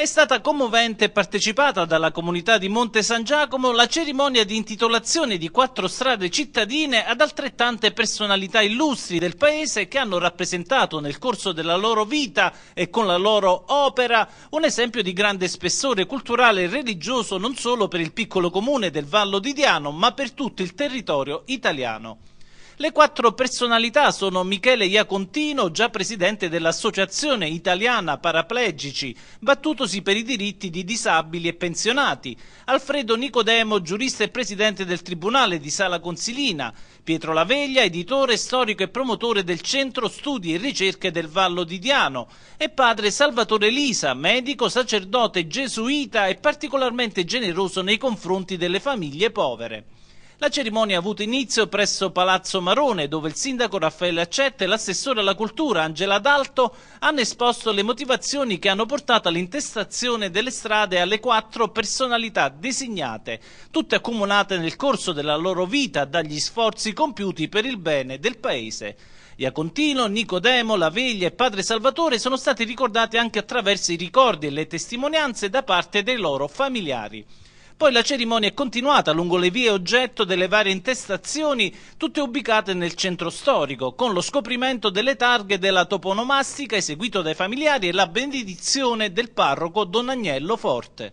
è stata commovente e partecipata dalla comunità di Monte San Giacomo la cerimonia di intitolazione di quattro strade cittadine ad altrettante personalità illustri del paese che hanno rappresentato nel corso della loro vita e con la loro opera un esempio di grande spessore culturale e religioso non solo per il piccolo comune del Vallo di Diano ma per tutto il territorio italiano. Le quattro personalità sono Michele Iacontino, già presidente dell'Associazione Italiana Paraplegici, battutosi per i diritti di disabili e pensionati, Alfredo Nicodemo, giurista e presidente del Tribunale di Sala Consilina, Pietro Laveglia, editore, storico e promotore del Centro Studi e Ricerche del Vallo di Diano, e padre Salvatore Lisa, medico, sacerdote gesuita e particolarmente generoso nei confronti delle famiglie povere. La cerimonia ha avuto inizio presso Palazzo Marone, dove il sindaco Raffaele Accetta e l'assessore alla cultura Angela D'Alto hanno esposto le motivazioni che hanno portato all'intestazione delle strade alle quattro personalità designate, tutte accomunate nel corso della loro vita dagli sforzi compiuti per il bene del Paese. Iacontino, Nicodemo, La Veglia e Padre Salvatore sono stati ricordati anche attraverso i ricordi e le testimonianze da parte dei loro familiari. Poi la cerimonia è continuata lungo le vie oggetto delle varie intestazioni, tutte ubicate nel centro storico, con lo scoprimento delle targhe della toponomastica eseguito dai familiari e la benedizione del parroco Don Agnello Forte.